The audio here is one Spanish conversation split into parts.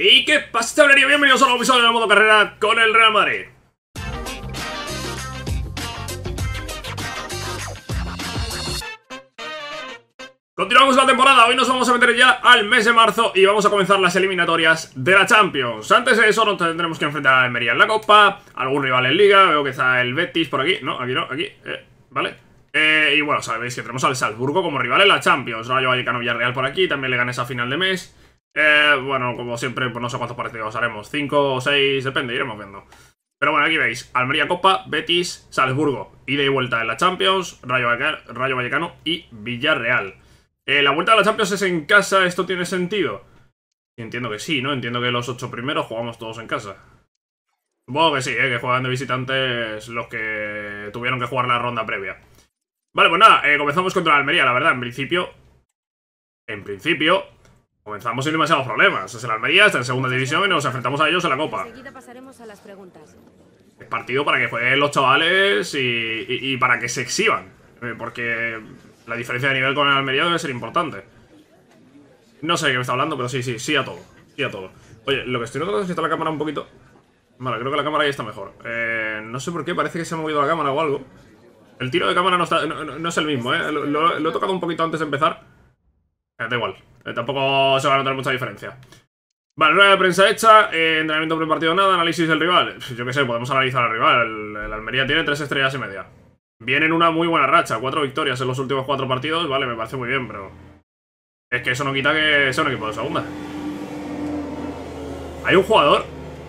¿Y qué pasa, tablería? Bienvenidos a un nuevo episodio de Modo Carrera con el Real Madrid. Continuamos la temporada, hoy nos vamos a meter ya al mes de marzo y vamos a comenzar las eliminatorias de la Champions. Antes de eso nos tendremos que enfrentar a Almería en la Copa, algún rival en Liga, veo que está el Betis por aquí, no, aquí no, aquí, eh, vale. Eh, y bueno, sabéis que tenemos al Salzburgo como rival en la Champions, Rayo Vallecano Villarreal por aquí, también le gané esa final de mes. Eh, bueno, como siempre, pues no sé cuántos partidos haremos. 5 o 6, depende, iremos viendo. Pero bueno, aquí veis. Almería Copa, Betis, Salzburgo. Ida y vuelta en la Champions, Rayo Vallecano, y Villarreal. Eh, la vuelta de la Champions es en casa, ¿esto tiene sentido? Entiendo que sí, ¿no? Entiendo que los ocho primeros jugamos todos en casa. Supongo que sí, ¿eh? que juegan de visitantes los que tuvieron que jugar la ronda previa. Vale, pues nada, comenzamos contra la Almería, la verdad, en principio... En principio, Comenzamos sin demasiados problemas. Es el Almería, está en segunda división y nos enfrentamos a ellos en la Copa. es partido para que jueguen los chavales y, para que se exhiban. Eh, porque la diferencia de nivel con el Almería debe ser importante. No sé de qué me está hablando, pero sí, sí, sí a todo. Sí a todo. Oye, lo que estoy notando es que está la cámara un poquito... Vale, creo que la cámara ya está mejor. Eh, no sé por qué, parece que se ha movido la cámara o algo. El tiro de cámara no, es el mismo, ¿eh? Lo, he tocado un poquito antes de empezar. Eh, da igual, eh, tampoco se va a notar mucha diferencia. Vale, rueda de prensa hecha, eh, entrenamiento entrenamiento partido nada, análisis del rival. Yo qué sé, podemos analizar al rival. El, Almería tiene tres estrellas y media. Viene en una muy buena racha, cuatro victorias en los últimos cuatro partidos, vale, me parece muy bien, pero... Es que eso no quita que sea un equipo de segunda. Hay un jugador,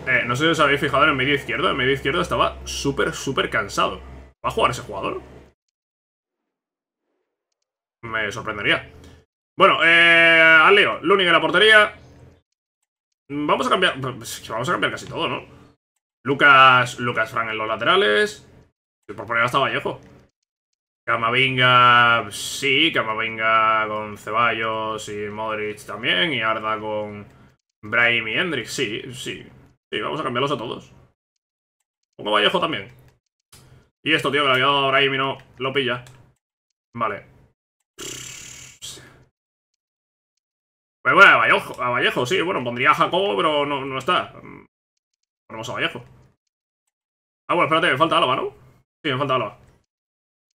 eh, no sé si os habéis fijado en el medio izquierdo, en el medio izquierdo estaba súper, súper cansado. ¿Va a jugar ese jugador? Me sorprendería. Bueno, eh, al Leo, Lunin en la portería. Mm, vamos a cambiar... Pues, vamos a cambiar casi todo, ¿no? Lucas, Lucas Frank en los laterales. Por poner hasta Vallejo. Camavinga, sí, Camavinga con Ceballos y Modric también, y Arda con Brahim y Hendrix, sí, sí. Sí, vamos a cambiarlos a todos. Pongo Vallejo también. Y esto, tío, que lo había dado Brahim y no lo pilla. Vale. Pues bueno, a Vallejo, sí, bueno, pondría a Jacobo, pero no, está. Ponemos a Vallejo. Ah, bueno, espérate, me falta Álava, ¿no? Sí, me falta Álava.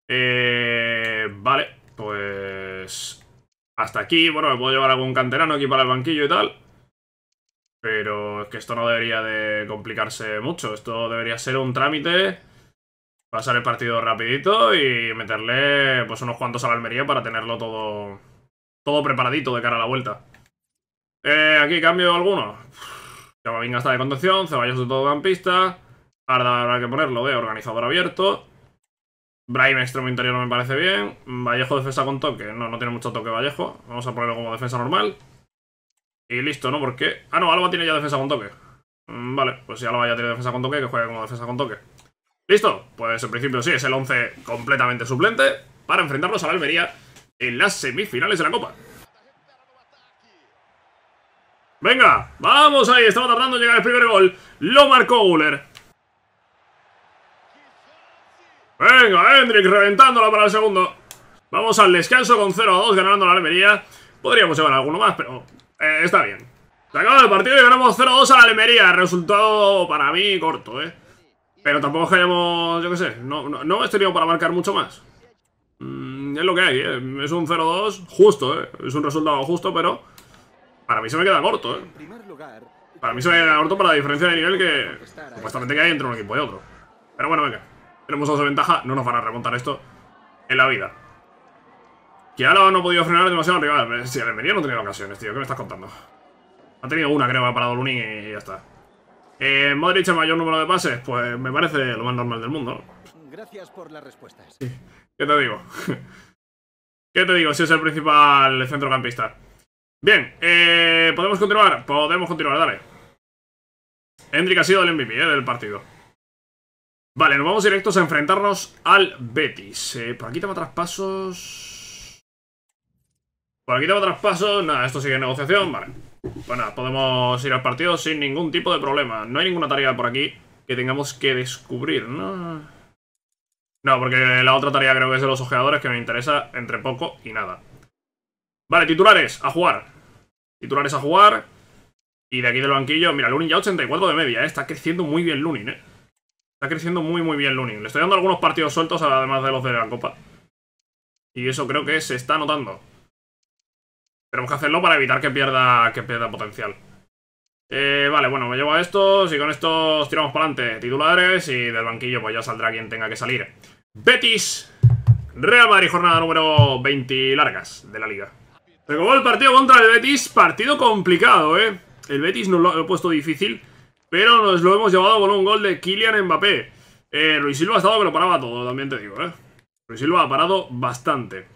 Eh, vale, pues... Hasta aquí, bueno, me puedo llevar algún canterano aquí para el banquillo y tal. Pero es que esto no debería de complicarse mucho. Esto debería ser un trámite pasar el partido rapidito y meterle pues unos cuantos a la Almería para tenerlo todo todo preparadito de cara a la vuelta. Eh, aquí cambio alguno. Chababinga está de conducción, Ceballos de todo campista. Arda habrá que ponerlo de organizador abierto. Brahim extremo interior no me parece bien. Vallejo defensa con toque. No, no tiene mucho toque Vallejo. Vamos a ponerlo como defensa normal. Y listo, ¿no? Porque... Ah, no, Alba tiene ya defensa con toque. Mm, vale, pues si Alba ya tiene defensa con toque, que juegue como defensa con toque. ¿Listo? Pues en principio sí, es el 11 completamente suplente para enfrentarlos a la en las semifinales de la Copa. Venga, vamos ahí, estaba tardando en llegar el primer gol. Lo marcó Uller. Venga, Hendrix, reventándola para el segundo. Vamos al descanso con 0 2 ganando la Almería. Podríamos llevar alguno más, pero eh, está bien. Se acaba el partido y ganamos 0 2 a la Almería. Resultado para mí corto, ¿eh? Pero tampoco es yo qué sé, no, no, tenido para marcar mucho más. Mm, es lo que hay, ¿eh? Es un 0-2 justo, ¿eh? Es un resultado justo, pero... Para mí se me queda corto, ¿eh? Para mí se me queda corto para la diferencia de nivel que supuestamente que hay entre un equipo y otro. Pero bueno, venga. Tenemos dos de ventaja, no nos van a remontar esto en la vida. Que ahora no ha podido frenar demasiado al rival. Eh, si Almería no tenía ocasiones, tío. ¿Qué me estás contando? Ha tenido una, creo, ha parado Lunin y ya está. Eh, Modric el mayor número de pases, pues me parece lo más normal del mundo. Gracias por las respuestas. ¿Qué te digo? ¿Qué te digo si es el principal centrocampista? Bien, eh, ¿podemos continuar? Podemos continuar, dale. Hendrik ha sido el MVP eh, del partido. Vale, nos vamos directos a enfrentarnos al Betis. Eh, por aquí tengo traspasos... Por aquí tengo traspasos... Nada, esto sigue en negociación, vale. bueno pues podemos ir al partido sin ningún tipo de problema. No hay ninguna tarea por aquí que tengamos que descubrir, ¿no? No, porque la otra tarea creo que es de los ojeadores que me interesa entre poco y nada. Vale, titulares, a jugar. Titulares a jugar. Y de aquí del banquillo, mira, Lunin ya 84 de media, ¿eh? Está creciendo muy bien Lunin, ¿eh? Está creciendo muy, muy bien Lunin. Le estoy dando algunos partidos sueltos, además de los de la Copa. Y eso creo que se está notando. Tenemos que hacerlo para evitar que pierda, que pierda potencial. Eh, vale, bueno, me llevo a estos y con estos tiramos para adelante. Titulares y del banquillo pues ya saldrá quien tenga que salir. Betis, Real Madrid, jornada número 20 largas de la liga. Pero el partido contra el Betis. Partido complicado, ¿eh? El Betis nos lo ha puesto difícil, pero nos lo hemos llevado con un gol de Kylian Mbappé. Eh, Luis Silva ha estado que lo paraba todo, también te digo, ¿eh? Luis Silva ha parado bastante.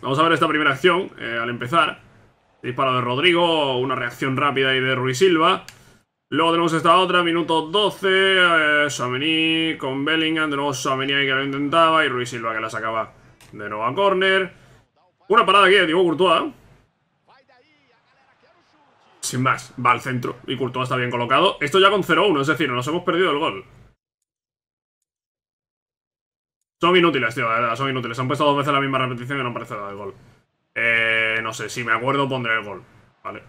Vamos a ver esta primera acción eh, al empezar. Disparo de Rodrigo, una reacción rápida ahí de Ruiz Silva. Luego tenemos esta otra, minuto 12. Eh, Samení con Bellingham, de nuevo ahí que lo intentaba y Ruiz Silva que la sacaba de nuevo a córner. Una parada aquí de Diego Courtois. Sin más, va al centro y Courtois está bien colocado. Esto ya con 0-1, es decir, nos hemos perdido el gol. Son inútiles, tío, son inútiles. Han puesto dos veces la misma repetición y no han nada el gol. Eh, no sé, si me acuerdo pondré el gol. Vale.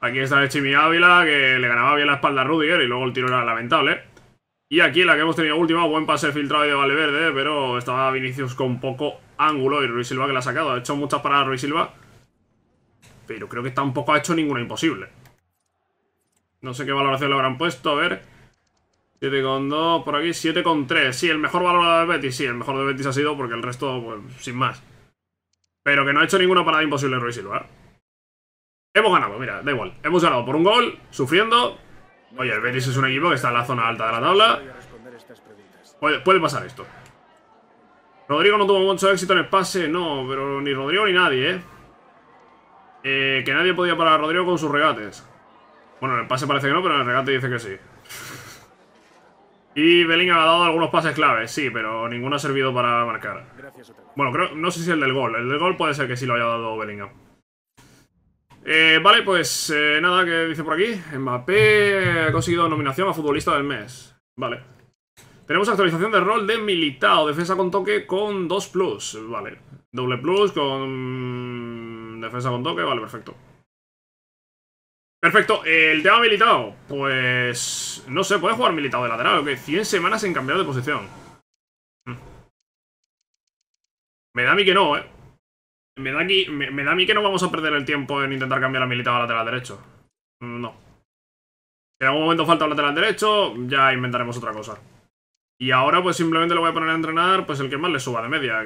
Aquí está el Chimi Ávila, que le ganaba bien la espalda a Rudiger y luego el tiro era lamentable. Y aquí la que hemos tenido última, buen pase filtrado de Verde, pero estaba Vinicius con poco ángulo y Ruiz Silva que la ha sacado. Ha hecho muchas paradas Ruiz Silva, pero creo que tampoco ha hecho ninguna imposible. No sé qué valoración le habrán puesto, a ver. 7,2 por aquí, 7,3. Sí, el mejor valorado de Betis, sí, el mejor de Betis ha sido porque el resto, pues, sin más. Pero que no ha hecho ninguna parada imposible Ruiz Silva. ¿eh? Hemos ganado, mira, da igual. Hemos ganado por un gol, sufriendo. Oye, el Betis es un equipo que está en la zona alta de la tabla. puede pasar esto. Rodrigo no tuvo mucho éxito en el pase, no, pero ni Rodrigo ni nadie, ¿eh? ¿eh? que nadie podía parar a Rodrigo con sus regates. Bueno, en el pase parece que no, pero en el regate dice que sí. y Bellingham ha dado algunos pases claves, sí, pero ninguno ha servido para marcar. Bueno, no sé si el del gol. El del gol puede ser que sí lo haya dado Bellingham. Eh, vale, pues eh, nada, que dice por aquí? Mbappé ha conseguido nominación a futbolista del mes. Vale. Tenemos actualización de rol de militado defensa con toque con 2 plus, vale. Doble plus con mm, defensa con toque, vale, perfecto. Perfecto, el tema militado pues no sé, puede jugar militado de lateral, ¿ok? que 100 semanas sin cambiar de posición. Hmm. Me da a mí que no, eh. Me da, aquí, a mí que no vamos a perder el tiempo en intentar cambiar a militado a lateral derecho. Mm, no. Si en algún momento falta un lateral derecho, ya inventaremos otra cosa. Y ahora pues simplemente lo voy a poner a entrenar pues el que más le suba de media,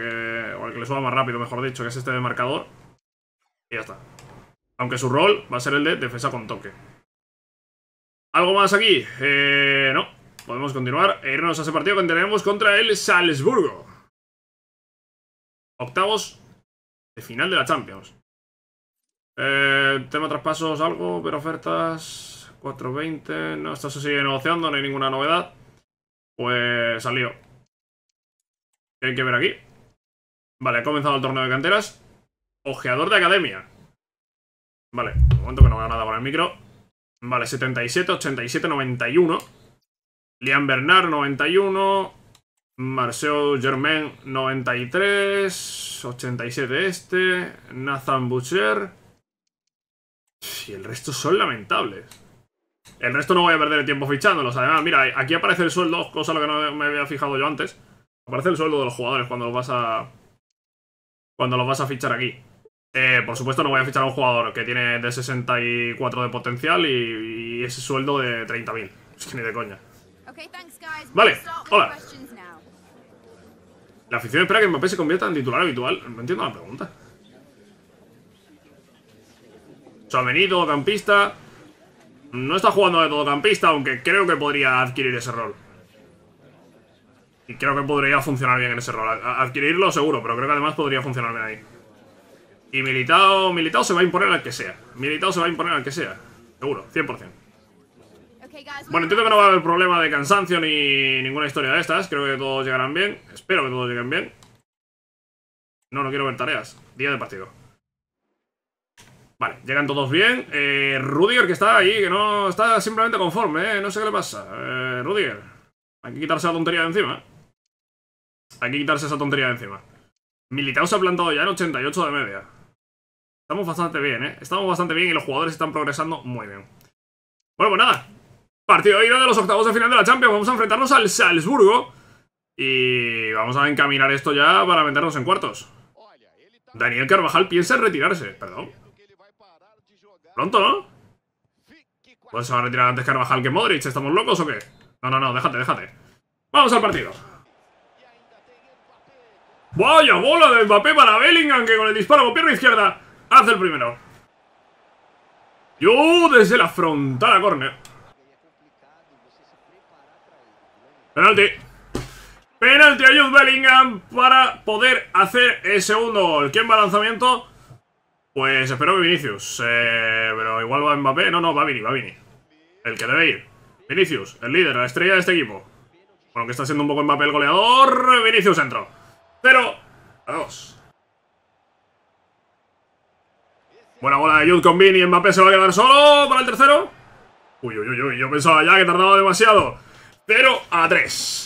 o el que le suba más rápido, mejor dicho, que es este de marcador. Y ya está. Aunque su rol va a ser el de defensa con toque. ¿Algo más aquí? Eh, no. Podemos continuar e irnos a ese partido que tenemos contra el Salzburgo. Octavos de final de la Champions. Eh, tema traspasos, algo, pero ofertas. 4.20. No, esto se sigue negociando, no hay ninguna novedad. Pues salió. ¿Qué hay que ver aquí? Vale, ha comenzado el torneo de canteras. Ojeador de academia. Vale, un momento que no haga nada con el micro. Vale, 77, 87, 91. Liam Bernard, 91. Marceo Germain, 93. 87 este. Nathan Butcher. Y el resto son lamentables. El resto no voy a perder el tiempo fichándolos. Además, mira, aquí aparece el sueldo, cosa lo que no me había fijado yo antes. Aparece el sueldo de los jugadores cuando los vas a. Cuando los vas a fichar aquí. Eh, por supuesto, no voy a fichar a un jugador que tiene de 64 de potencial y, ese sueldo de 30.000. Es ni de coña. Vale, hola. La afición espera que Mbappé se convierta en titular habitual. No entiendo la pregunta. Su campista. No está jugando de todocampista, aunque creo que podría adquirir ese rol. Y creo que podría funcionar bien en ese rol. Adquirirlo seguro, pero creo que además podría funcionar bien ahí. Y militado, militado se va a imponer al que sea. Militado se va a imponer al que sea. Seguro, 100%. Bueno, entiendo que no va a haber problema de cansancio ni ninguna historia de estas. Creo que todos llegarán bien. Espero que todos lleguen bien. No, no quiero ver tareas. Día de partido. Vale, llegan todos bien. Eh, Rudiger, que está ahí, que no está simplemente conforme, ¿eh? No sé qué le pasa. Eh, Rudiger, hay que quitarse la tontería de encima. Hay que quitarse esa tontería de encima. Militao se ha plantado ya en 88 de media. Estamos bastante bien, ¿eh? Estamos bastante bien y los jugadores están progresando muy bien. Bueno, pues nada. Partido de ida de los octavos de final de la Champions. Vamos a enfrentarnos al Salzburgo. Y vamos a encaminar esto ya para meternos en cuartos. Daniel Carvajal piensa en retirarse. Perdón. Pronto, ¿no? Pues se va a retirar antes Carvajal que Modric. ¿Estamos locos o qué? No, no, no, déjate, déjate. Vamos al partido. Vaya bola de Mbappé para Bellingham que con el disparo con pierna izquierda hace el primero. Yo desde la frontal a córner. Penalti. Penalti a Jude Bellingham para poder hacer el segundo gol. ¿Quién va lanzamiento? Pues espero que Vinicius. Eh, pero igual va Mbappé. No, no, va Vini, va Vini. El que debe ir. Vinicius, el líder, la estrella de este equipo. Aunque está siendo un poco Mbappé el goleador. Vinicius entró. 0 a 2. Buena bola de Jude con Vini. Mbappé se va a quedar solo para el tercero. Uy, uy, uy, uy. Yo pensaba ya que tardaba demasiado. 0 a 3.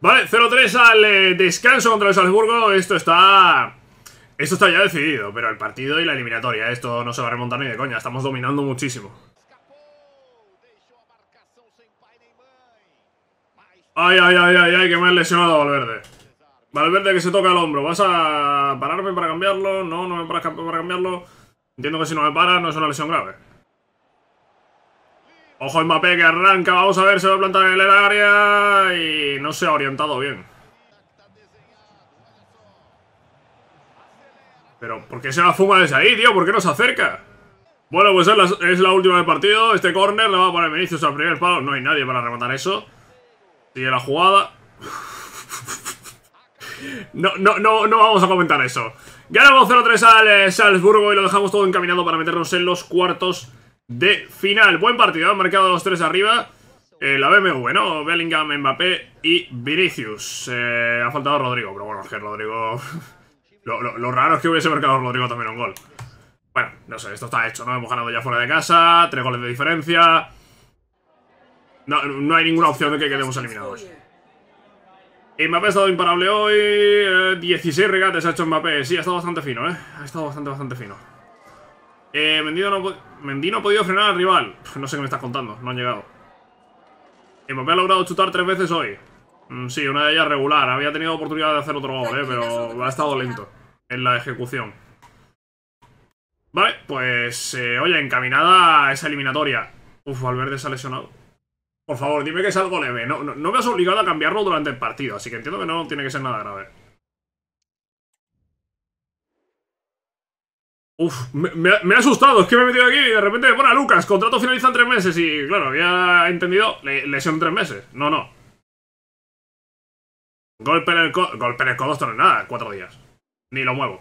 Vale, 0-3 al eh, descanso contra el Salzburgo. Esto está esto está ya decidido, pero el partido y la eliminatoria, esto no se va a remontar ni de coña, estamos dominando muchísimo. Ay, ay, ay, ay, que me he lesionado Valverde. Valverde que se toca el hombro, ¿vas a pararme para cambiarlo? No, no me paras para cambiarlo. Entiendo que si no me para no es una lesión grave. Ojo Mbappé que arranca, vamos a ver, se va a plantar en el área y no se ha orientado bien. Pero, ¿por qué se la fuma desde ahí, tío? ¿Por qué no se acerca? Bueno, pues es la, última del partido. Este corner le va a poner Vinicius al primer palo. No hay nadie para rematar eso. Sigue la jugada. No, no, no, no vamos a comentar eso. Ganamos 0-3 al eh, Salzburgo y lo dejamos todo encaminado para meternos en los cuartos de final. Buen partido, han marcado los tres arriba. Eh, la BMW, ¿no? Bellingham, Mbappé y Vinicius. Eh, ha faltado Rodrigo, pero bueno, es que Rodrigo... Lo, raro es que hubiese marcado Rodrigo también un gol. Bueno, no sé, esto está hecho, ¿no? Hemos ganado ya fuera de casa, tres goles de diferencia. No, hay ninguna opción de que quedemos eliminados. Mbappé ha estado imparable hoy, 16 eh, regates ha hecho Mbappé. Sí, ha estado bastante fino, ¿eh? Ha estado bastante, bastante fino. Eh, no, ha podido frenar al rival. No sé qué me estás contando, no han llegado. Mbappé ha logrado chutar tres veces hoy. Mm, sí, una de ellas regular. Había tenido oportunidad de hacer otro gol, ¿eh? Pero ha estado lento en la ejecución. Vale, pues, eh, oye, encaminada a esa eliminatoria. Uf, Valverde se ha lesionado. Por favor, dime que es algo leve. No, no, me has obligado a cambiarlo durante el partido, así que entiendo que no tiene que ser nada grave. Uf, me, ha asustado, es que me he metido aquí y de repente Bueno, Lucas, contrato finaliza en tres meses y claro, había entendido lesión en tres meses. No, no. Golpe en el codo, golpe en el codo, esto no es nada, cuatro días. Ni lo muevo.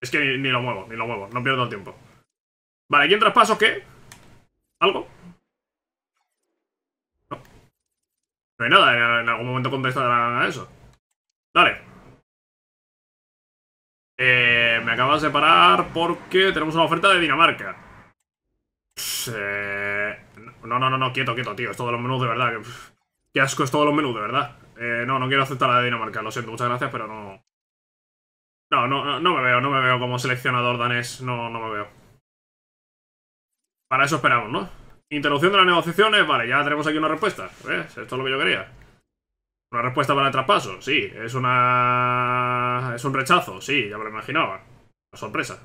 Es que ni, lo muevo, ni lo muevo. No pierdo el tiempo. Vale, aquí traspaso, ¿qué? ¿Algo? No. No hay nada. En algún momento contestarán a eso. Dale. Eh, me acaba de separar porque tenemos una oferta de Dinamarca. Eh, no, no, no, no, quieto, quieto, tío. Es todos los menús de verdad. Qué asco es todos los menús, de verdad. Eh, no, no quiero aceptar la de Dinamarca. Lo siento, muchas gracias, pero no... No, no, no me veo, no me veo como seleccionador danés, no, no me veo. Para eso esperamos, ¿no? Interrupción de las negociaciones, vale, ya tenemos aquí una respuesta. Eh, esto es lo que yo quería. ¿Una respuesta para el traspaso? Sí. ¿Es una... es un rechazo? Sí, ya me lo imaginaba. Una sorpresa.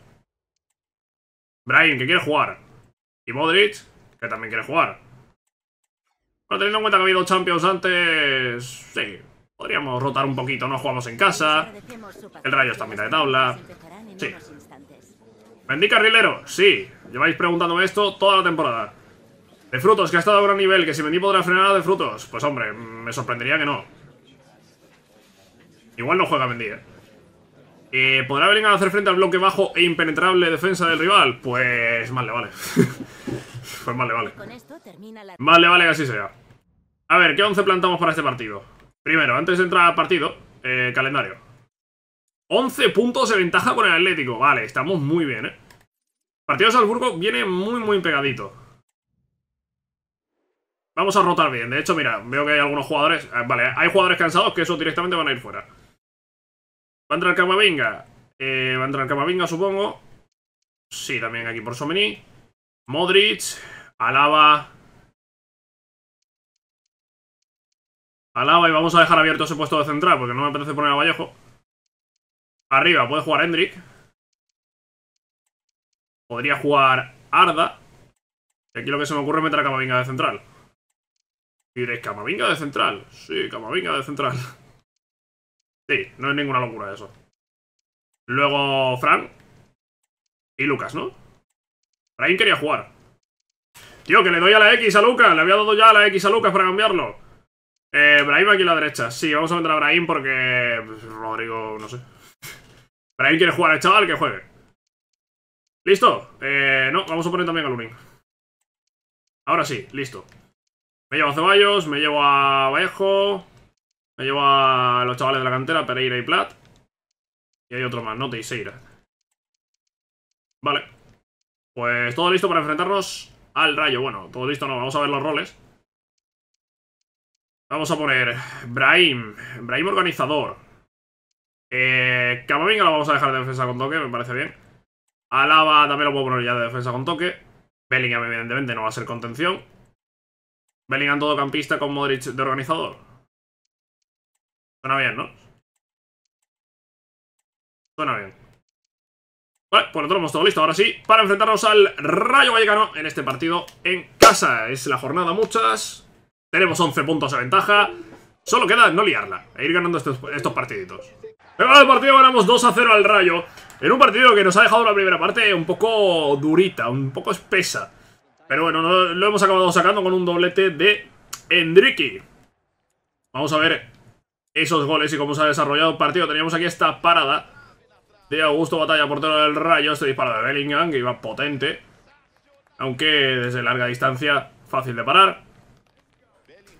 Brian, que quiere jugar. Y Modric, que también quiere jugar. Bueno, teniendo en cuenta que ha habido Champions antes... Sí, Podríamos rotar un poquito, no jugamos en casa. El rayo está a mitad de tabla. Sí. ¿Vendí carrilero? Sí. Lleváis preguntándome esto toda la temporada. De frutos, que ha estado a un nivel, que si vendí podrá frenar de frutos. Pues hombre, mm, me sorprendería que no. Igual no juega vendí, ¿eh? eh podrá Bellingham hacer frente al bloque bajo e impenetrable defensa del rival? Pues Mal le vale. pues mal le vale. Mal le vale que así sea. A ver, ¿qué 11 plantamos para este partido? Primero, antes de entrar al partido, eh, calendario. 11 puntos de ventaja con el Atlético. Vale, estamos muy bien, ¿eh? partido Salzburgo viene muy, muy pegadito. Vamos a rotar bien. De hecho, mira, veo que hay algunos jugadores... Eh, vale, hay jugadores cansados que eso directamente van a ir fuera. Va a entrar Camavinga. Eh, va a entrar Camavinga, supongo. Sí, también aquí por Someni. Modric. Alaba. Alaba y vamos a dejar abierto ese puesto de central porque no me apetece poner a Vallejo. Arriba puede jugar Hendrik. Podría jugar Arda. Y aquí lo que se me ocurre es meter a Camavinga de central. Y diréis, ¿Camavinga de central? Sí, Camavinga de central. Sí, no es ninguna locura eso. Luego Fran. Y Lucas, ¿no? Frank quería jugar. Tío, que le doy a la X a Lucas. Le había dado ya a la X a Lucas para cambiarlo. Eh, Brahim aquí a la derecha. Sí, vamos a meter a Brahim porque... Pues, Rodrigo, no sé. Brahim quiere jugar al chaval, que juegue. ¿Listo? Eh, no, vamos a poner también a Lunin. Ahora sí, listo. Me llevo a Ceballos, me llevo a Vallejo... Me llevo a los chavales de la cantera, Pereira y Plat. Y hay otro más, no Teixeira. Vale. Pues todo listo para enfrentarnos al rayo. Bueno, todo listo no, vamos a ver los roles. Vamos a poner Brahim, Brahim organizador. Eh, Camavinga lo vamos a dejar de defensa con toque, me parece bien. Alaba también lo puedo poner ya de defensa con toque. Bellingham evidentemente no va a ser contención. Bellingham todo campista con Modric de organizador. Suena bien, ¿no? Suena bien. Vale, pues lo hemos todo listo ahora sí para enfrentarnos al Rayo Vallecano en este partido en casa. Es la jornada muchas. Tenemos 11 puntos de ventaja. Solo queda no liarla e ir ganando estos, partiditos. El partido ganamos 2 a 0 al Rayo. En un partido que nos ha dejado la primera parte un poco durita, un poco espesa. Pero bueno, lo hemos acabado sacando con un doblete de Enrique. Vamos a ver esos goles y cómo se ha desarrollado el partido. Teníamos aquí esta parada de Augusto Batalla, portero del Rayo. Este disparo de Bellingham, que iba potente. Aunque desde larga distancia, fácil de parar.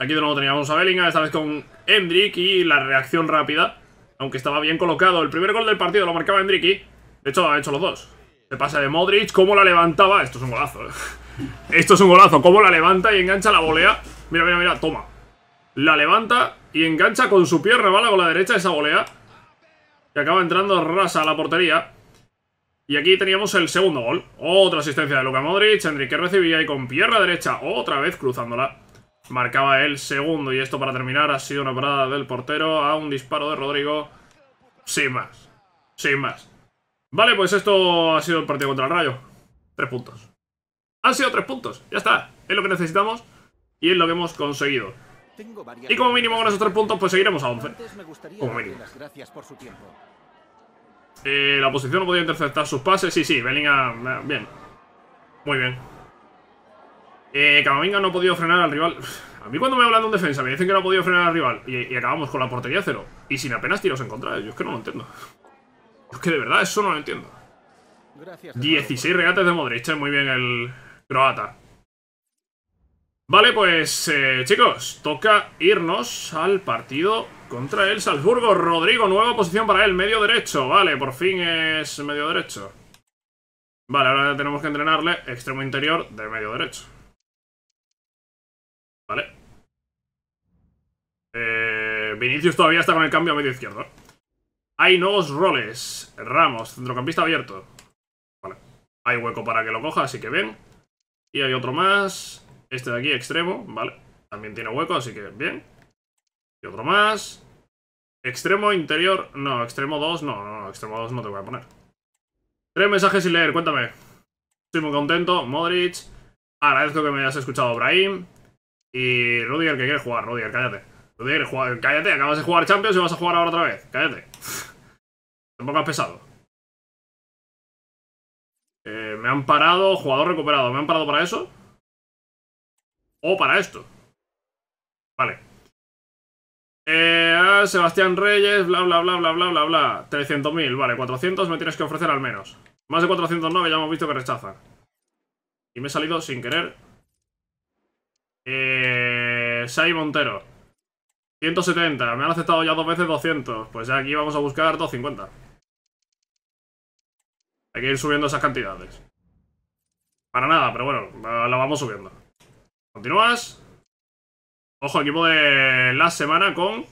Aquí de nuevo teníamos a Bellingham, esta vez con Hendrick y la reacción rápida. Aunque estaba bien colocado. El primer gol del partido lo marcaba y, de hecho ha hecho los dos. Se pasa de Modric, cómo la levantaba. Esto es un golazo. ¿eh? Esto es un golazo. Cómo la levanta y engancha la volea. Mira, mira, mira, toma. La levanta y engancha con su pierna ¿vale? con la derecha esa volea. Que acaba entrando rasa a la portería. Y aquí teníamos el segundo gol. Otra asistencia de Luka Modric. que recibía y con pierna derecha otra vez cruzándola. Marcaba el segundo y esto para terminar ha sido una parada del portero a un disparo de Rodrigo. Sin más. Sin más. Vale, pues esto ha sido el partido contra el Rayo. Tres puntos. Han sido tres puntos. Ya está. Es lo que necesitamos y es lo que hemos conseguido. Y como mínimo con esos tres puntos pues seguiremos a 11. Como mínimo. Eh, la posición no podía interceptar sus pases. Sí, sí, Belinga, eh, Bien. Muy bien. Eh, no ha podido frenar al rival. A mí cuando me hablan de un defensa me dicen que no ha podido frenar al rival y, acabamos con la portería cero. Y sin apenas tiros en contra. Yo es que no lo entiendo. es que de verdad eso no lo entiendo. Gracias, 16 regates de Modric. Eh, muy bien el croata. Vale, pues eh, chicos, toca irnos al partido contra el Salzburgo. Rodrigo, nueva posición para él, medio derecho. Vale, por fin es medio derecho. Vale, ahora tenemos que entrenarle extremo interior de medio derecho. Vale. Eh, Vinicius todavía está con el cambio a medio izquierdo. Hay nuevos roles. Ramos, centrocampista abierto. Vale. Hay hueco para que lo coja, así que bien. Y hay otro más. Este de aquí, extremo. Vale. También tiene hueco, así que bien. Y otro más. Extremo interior. No, extremo 2. No, no, no, extremo 2 no te voy a poner. Tres mensajes sin leer, cuéntame. Estoy muy contento. Modric. Agradezco que me hayas escuchado, Brahim. Y Rudiger, que quiere jugar? Rudiger, cállate. Rudiger, cállate, acabas de jugar Champions y vas a jugar ahora otra vez. Cállate. Tampoco has pesado. Eh, me han parado, jugador recuperado. ¿Me han parado para eso? ¿O para esto? Vale. Eh, ah, Sebastián Reyes, bla, bla, bla, bla, bla, bla, bla. 300.000, vale, 400 me tienes que ofrecer al menos. Más de 409 ya hemos visto que rechazan. Y me he salido sin querer eh, Sai Montero. 170. Me han aceptado ya dos veces 200. Pues ya aquí vamos a buscar 250. Hay que ir subiendo esas cantidades. Para nada, pero bueno, la vamos subiendo. ¿Continúas? Ojo, equipo de la semana con...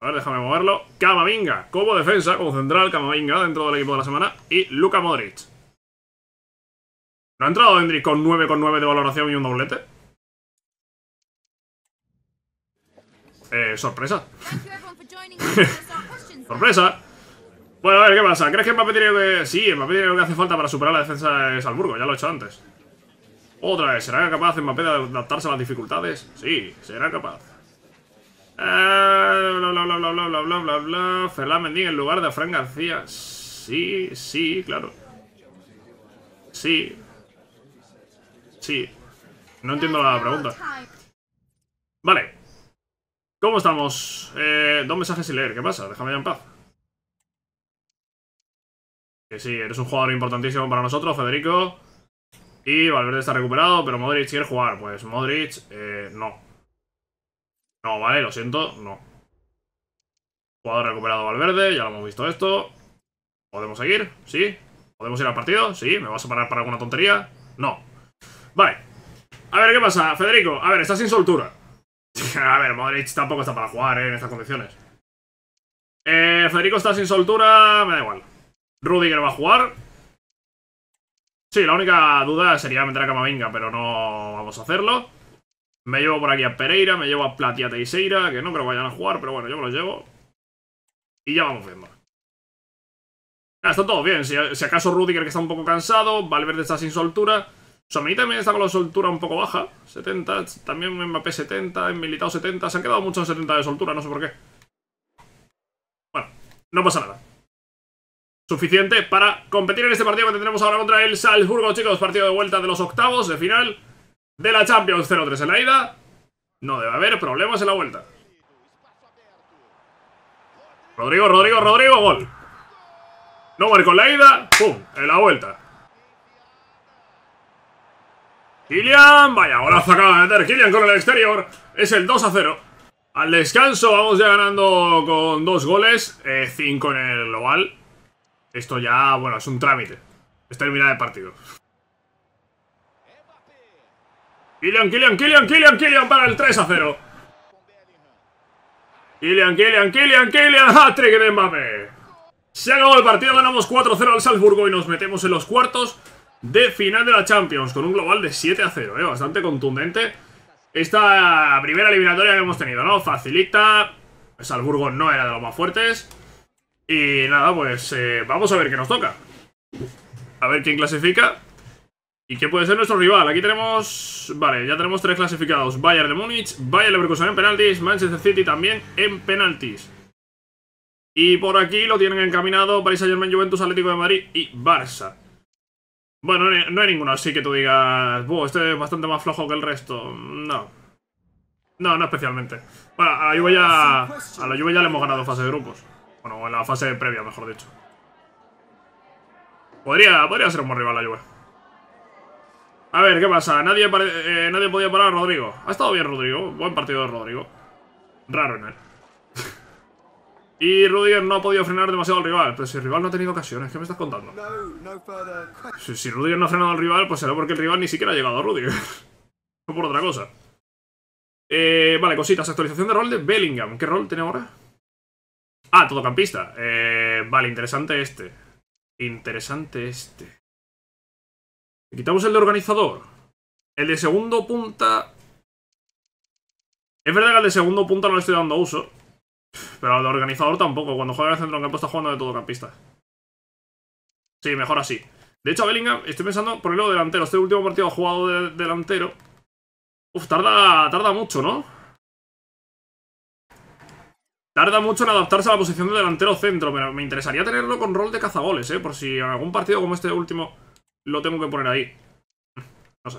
A ver, déjame moverlo. Camavinga, como defensa, como central, Camavinga dentro del equipo de la semana. Y Luka Modric. ¿No ha entrado Hendrik con 9,9 de valoración y un doblete? Eh, sorpresa. ¡Sorpresa! Bueno, a ver, ¿qué pasa? ¿Crees que Mbappé tiene que...? Sí, Mbappé tiene lo que hace falta para superar la defensa de Salzburgo, ya lo he hecho antes. Otra vez, ¿será capaz Mbappé de adaptarse a las dificultades? Sí, será capaz. Eh, bla, bla, bla, bla, bla, bla, bla, bla, en lugar de Fran García. Sí, sí, claro. Sí. Sí. No entiendo la pregunta. Vale, ¿Cómo estamos? Eh, dos mensajes sin leer. ¿Qué pasa? Déjame ya en paz. Que sí, eres un jugador importantísimo para nosotros, Federico. Y Valverde está recuperado, pero Modric quiere jugar. Pues Modric, eh, no. No, vale, lo siento, no. Jugador recuperado Valverde, ya lo hemos visto esto. ¿Podemos seguir? ¿Sí? ¿Podemos ir al partido? ¿Sí? ¿Me vas a parar para alguna tontería? No. Vale. A ver, ¿qué pasa, Federico? A ver, estás sin soltura. A ver, Modric tampoco está para jugar eh, en estas condiciones. Eh, Federico está sin soltura, me da igual. Rudiger va a jugar. Sí, la única duda sería meter a Camavinga, pero no vamos a hacerlo. Me llevo por aquí a Pereira, me llevo a Platia y Seira, que no creo que vayan a jugar, pero bueno, yo me los llevo. Y ya vamos viendo. Ah, está todo bien. Si, si acaso Rudiger que está un poco cansado, Valverde está sin soltura mí también está con la soltura un poco baja. 70, también me Mbappé 70, en militado 70. Se han quedado muchos 70 de soltura, no sé por qué. Bueno, no pasa nada. Suficiente para competir en este partido que tendremos ahora contra el Salzburgo, chicos. Partido de vuelta de los octavos de final de la Champions 0-3 en la ida. No debe haber problemas en la vuelta. Rodrigo, Rodrigo, Rodrigo, gol. No con la ida, pum, en la vuelta. Kylian, vaya golazo acaba de meter Kylian con el exterior. Es el 2 a 0. Al descanso vamos ya ganando con dos goles, 5 eh, en el global. Esto ya, bueno, es un trámite. Es terminar el partido. Kylian, Kylian, Kylian, Kylian, Kylian para el 3 a 0. Kylian, Kylian, Kylian, Kylian, hat-trick de Mbappé. Se acabó el partido, ganamos 4-0 al Salzburgo y nos metemos en los cuartos de final de la Champions con un global de 7 a 0, ¿eh? bastante contundente. Esta primera eliminatoria que hemos tenido, ¿no? Facilita. Pues, Salburgo no era de los más fuertes. Y nada, pues eh, vamos a ver qué nos toca. A ver quién clasifica. ¿Y qué puede ser nuestro rival? Aquí tenemos... Vale, ya tenemos tres clasificados. Bayern de Múnich, Bayern Leverkusen en penaltis, Manchester City también en penaltis. Y por aquí lo tienen encaminado Paris Saint-Germain, Juventus, Atlético de Madrid y Barça. Bueno, no hay ninguno así que tú digas, Buah, este es bastante más flojo que el resto. Mm, no. No, no especialmente. Bueno, a la Juve ya, a la Juve ya le hemos ganado fase de grupos. Bueno, en la fase previa, mejor dicho. Podría, podría ser un buen rival la Juve. A ver, ¿qué pasa? Nadie, eh, nadie podía parar a Rodrigo. Ha estado bien Rodrigo. Buen partido de Rodrigo. Raro en él. Y Rudiger no ha podido frenar demasiado al rival. Pero si el rival no ha tenido ocasiones, ¿qué me estás contando? Si, si Rudiger no ha frenado al rival, pues será porque el rival ni siquiera ha llegado a Rudiger. no por otra cosa. Eh, vale, cositas. Actualización de rol de Bellingham. ¿Qué rol tiene ahora? Ah, todocampista. Eh, vale, interesante este. Interesante este. Quitamos el de organizador. El de segundo punta... Es verdad que al de segundo punta no le estoy dando uso. Pero al organizador tampoco. Cuando juega en el campo está jugando de todo campista Sí, mejor así. De hecho, a Bellingham, estoy pensando por ponerlo delantero. Este último partido ha jugado de delantero. Uf, tarda, tarda mucho, ¿no? Tarda mucho en adaptarse a la posición de delantero centro, me interesaría tenerlo con rol de cazagoles, ¿eh? Por si en algún partido como este último lo tengo que poner ahí. No sé.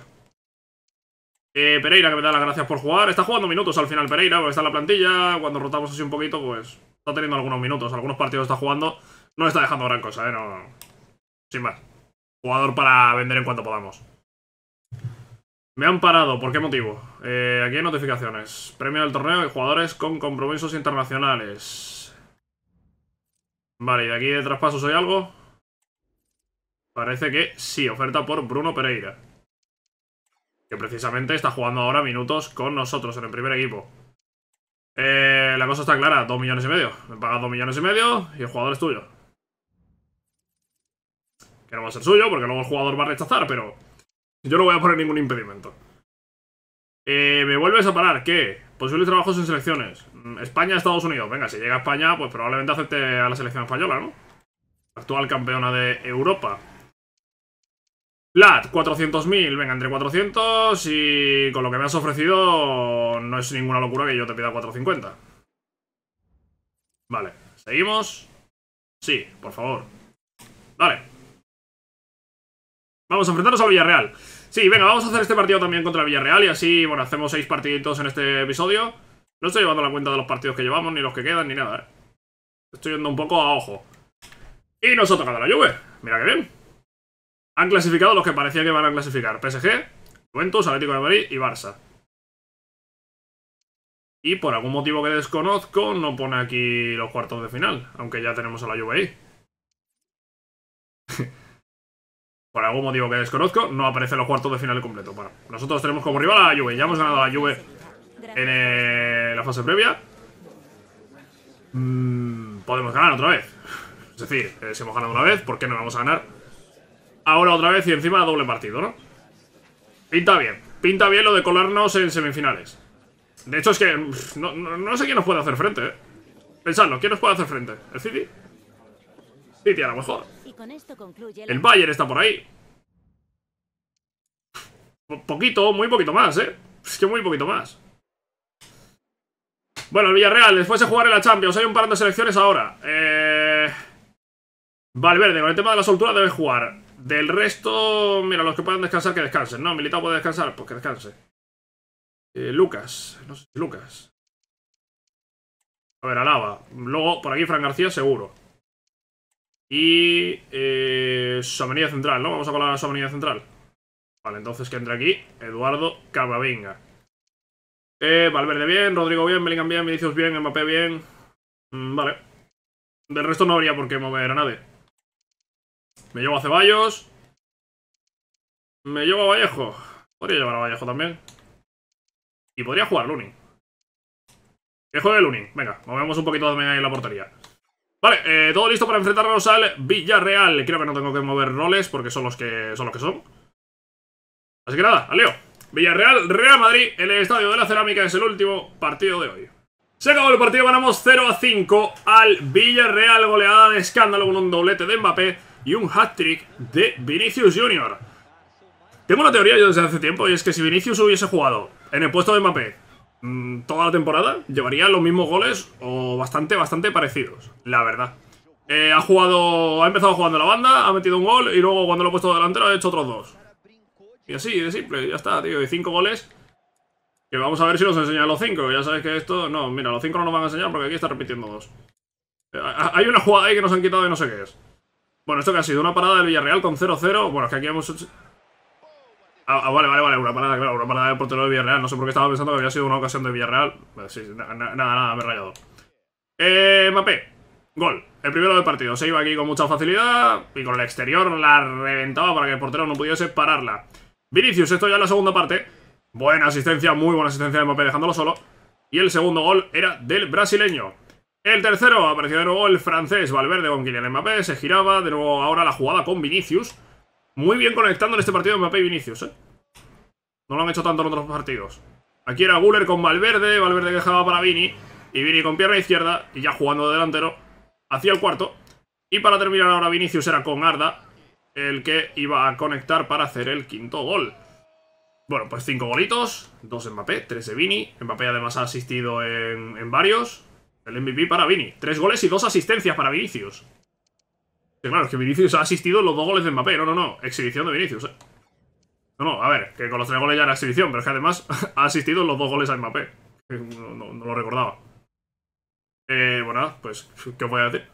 Eh, Pereira, que me da las gracias por jugar. Está jugando minutos al final Pereira, está en la plantilla. Cuando rotamos así un poquito, pues está teniendo algunos minutos. Algunos partidos está jugando. No está dejando gran cosa, ¿eh? No, sin más. Jugador para vender en cuanto podamos. Me han parado, ¿por qué motivo? Eh, aquí hay notificaciones. Premio del torneo y jugadores con compromisos internacionales. Vale, ¿y de aquí de traspasos hay algo? Parece que sí, oferta por Bruno Pereira que precisamente está jugando ahora minutos con nosotros en el primer equipo. Eh, la cosa está clara, dos millones y medio. Me pagas dos millones y medio y el jugador es tuyo. Que no va a ser suyo, porque luego el jugador va a rechazar, pero yo no voy a poner ningún impedimento. Eh, me vuelves a parar, ¿qué? Posibles trabajos en selecciones. Mm, España, Estados Unidos. Venga, si llega a España, pues probablemente acepte a la selección española, ¿no? Actual campeona de Europa. LAT, 400.000, venga, entre 400 y con lo que me has ofrecido no es ninguna locura que yo te pida 450. Vale, ¿seguimos? Sí, por favor. Vale. Vamos a enfrentarnos al Villarreal. Sí, venga, vamos a hacer este partido también contra el Villarreal y así, bueno, hacemos seis partiditos en este episodio. No estoy llevando la cuenta de los partidos que llevamos, ni los que quedan, ni nada, ¿eh? Estoy yendo un poco a ojo. Y nos ha tocado la lluvia. Mira que bien. Han clasificado los que parecía que van a clasificar. PSG, Juventus, Atlético de Madrid y Barça. Y por algún motivo que desconozco, no pone aquí los cuartos de final. Aunque ya tenemos a la Juve ahí. por algún motivo que desconozco, no aparecen los cuartos de final completo. Bueno, nosotros tenemos como rival a la Juve. Ya hemos ganado a la Juve en eh, la fase previa. Mm, podemos ganar otra vez. Es decir, eh, si hemos ganado una vez, ¿por qué no vamos a ganar Ahora otra vez y encima doble partido, ¿no? Pinta bien. Pinta bien lo de colarnos en semifinales. De hecho, es que no, sé quién nos puede hacer frente, ¿eh? Pensadlo, ¿quién nos puede hacer frente? ¿El City? City a lo mejor. El Bayern está por ahí. poquito, muy poquito más, ¿eh? Es que muy poquito más. Bueno, el Villarreal, después de jugar en la Champions, hay un par de selecciones ahora. Eh... Valverde, con el tema de la soltura debe jugar. Del resto, mira, los que puedan descansar, que descansen. No, Militao puede descansar, pues que descanse. Eh, Lucas, no sé, Lucas. A ver, Alaba. Luego, por aquí, Fran García, seguro. Y... Eh, central, ¿no? Vamos a colar a su central. Vale, entonces que entre aquí Eduardo Cabavinga. Eh, Valverde bien, Rodrigo bien, Bellingham bien, Vinicius bien, Mbappé bien. Mm, vale. Del resto no habría por qué mover a nadie. Me llevo a Ceballos. Me llevo a Vallejo. Podría llevar a Vallejo también. Y podría jugar Lunin. Que juegue Lunin. Venga, movemos un poquito también ahí en la portería. Vale, eh, todo listo para enfrentarnos al Villarreal. Creo que no tengo que mover roles porque son los que son. Los que son. Así que nada, al Leo. Villarreal, Real Madrid, el Estadio de la Cerámica es el último partido de hoy. Se acabó el partido, ganamos 0 a 5 al Villarreal, goleada de escándalo con un doblete de Mbappé y un hat-trick de Vinicius Jr. Tengo una teoría yo desde hace tiempo y es que si Vinicius hubiese jugado en el puesto de Mbappé mm, toda la temporada, llevaría los mismos goles o bastante, bastante parecidos, la verdad. Eh, ha jugado, ha empezado jugando la banda, ha metido un gol y luego cuando lo ha puesto delantero ha hecho otros dos. Y así, de simple, ya está, tío. Y cinco goles que vamos a ver si nos enseñan los cinco Ya sabes que esto... No, mira, los cinco no nos van a enseñar porque aquí está repitiendo dos. Eh, hay una jugada ahí que nos han quitado y no sé qué es. Bueno, esto que ha sido una parada del Villarreal con 0-0. Bueno, es que aquí hemos hecho... Ah, ah, vale, vale, vale, una parada, claro, una parada del portero de Villarreal. No sé por qué estaba pensando que había sido una ocasión de Villarreal. Pues sí, nada, nada, me he rayado. Eh, Mbappé, gol. El primero del partido. Se iba aquí con mucha facilidad y con el exterior la reventaba para que el portero no pudiese pararla. Vinicius, esto ya es la segunda parte. Buena asistencia, muy buena asistencia de Mbappé dejándolo solo. Y el segundo gol era del brasileño. El tercero apareció de nuevo el francés Valverde con Kylian Mbappé, se giraba, de nuevo ahora la jugada con Vinicius. Muy bien conectando en este partido Mbappé y Vinicius, ¿eh? No lo han hecho tanto en otros partidos. Aquí era Guller con Valverde, Valverde que dejaba para Vini, y Vini con pierna izquierda, y ya jugando de delantero, hacia el cuarto. Y para terminar ahora Vinicius era con Arda, el que iba a conectar para hacer el quinto gol. Bueno, pues cinco golitos, dos Mbappé, tres de Vini. Mbappé además ha asistido en, en varios, el MVP para Vini. Tres goles y dos asistencias para Vinicius. claro, es que Vinicius ha asistido los dos goles de Mbappé. No, no, no. Exhibición de Vinicius, eh. No, no, a ver, que con los tres goles ya era exhibición, pero es que además ha asistido los dos goles a Mbappé. No, lo recordaba. Eh, bueno, pues, ¿qué os voy a decir?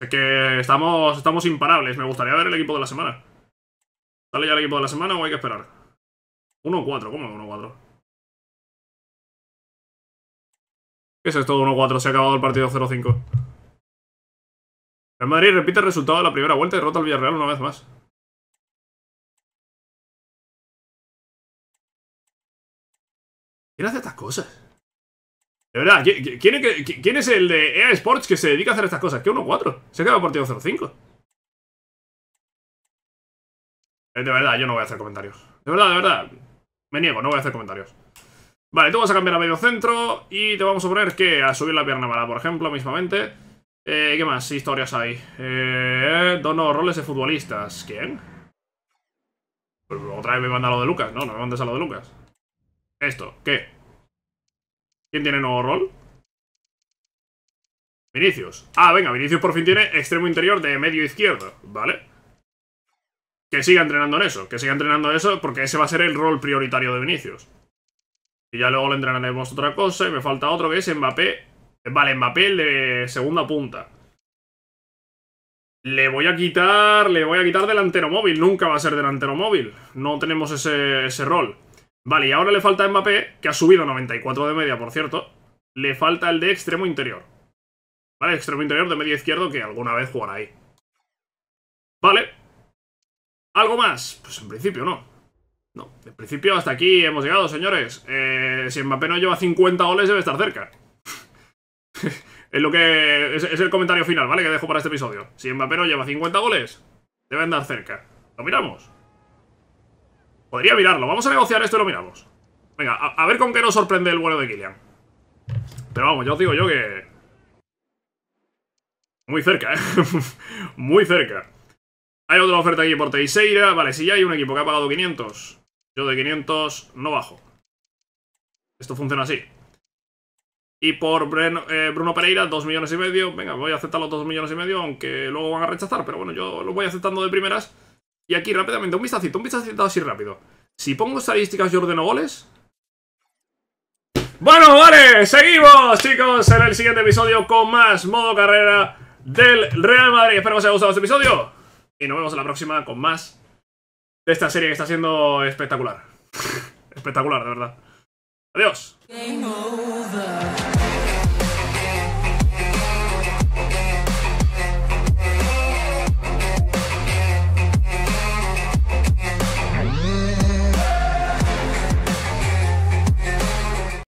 Es que estamos, estamos imparables. Me gustaría ver el equipo de la semana. ¿Sale ya el equipo de la semana o hay que esperar? 1-4, ¿cómo 1-4? ¿Qué es todo 1-4, se ha acabado el partido 0-5. El Madrid repite el resultado de la primera vuelta y derrota al Villarreal una vez más. ¿Quién hace estas cosas? De verdad, ¿quién, es el de EA Sports que se dedica a hacer estas cosas? ¿Qué 1-4? Se ha quedado el partido 0-5. Eh, de verdad, yo no voy a hacer comentarios. De verdad, de verdad. Me niego, no voy a hacer comentarios. Vale, tú vas a cambiar a medio centro y te vamos a poner que a subir la pierna mala, por ejemplo, mismamente. Eh, ¿Qué más historias hay? Eh, nuevos roles de futbolistas. ¿Quién? Pues otra vez me manda lo de Lucas, ¿no? No me mandes a lo de Lucas. Esto, ¿qué? ¿Quién tiene nuevo rol? Vinicius. Ah, venga, Vinicius por fin tiene extremo interior de medio izquierdo, ¿vale? Que siga entrenando en eso, que siga entrenando en eso, porque ese va a ser el rol prioritario de Vinicius. Y ya luego le entrenaremos otra cosa. Y me falta otro que es Mbappé. Vale, Mbappé el de segunda punta. Le voy a quitar, le voy a quitar delantero móvil. Nunca va a ser delantero móvil. No tenemos ese, rol. Vale, y ahora le falta Mbappé, que ha subido 94 de media, por cierto. Le falta el de extremo interior. Vale, extremo interior de medio izquierdo, que alguna vez jugará ahí. Vale. ¿Algo más? Pues en principio no. No, en principio hasta aquí hemos llegado, señores. Eh, si Mbappé no lleva 50 goles, debe estar cerca. es lo que es, el comentario final, ¿vale? Que dejo para este episodio. Si Mbappé no lleva 50 goles, debe andar cerca. ¿Lo miramos? Podría mirarlo. Vamos a negociar esto y lo miramos. Venga, a, ver con qué nos sorprende el vuelo de Kylian. Pero vamos, ya os digo yo que... Muy cerca, ¿eh? Muy cerca. Hay otra oferta aquí por Teixeira. Vale, si ya hay un equipo que ha pagado 500 yo de 500 no bajo. Esto funciona así. Y por eh, Bruno Pereira, 2 millones y medio. Venga, voy a aceptar los 2 millones y medio, aunque luego van a rechazar. Pero bueno, yo lo voy aceptando de primeras. Y aquí rápidamente, un vistacito, un vistacito así rápido. Si pongo estadísticas yo ordeno goles... Bueno, vale, seguimos, chicos, en el siguiente episodio con más modo carrera del Real Madrid. Espero que os haya gustado este episodio. Y nos vemos en la próxima con más de esta serie que está siendo espectacular. espectacular, de verdad. Adiós.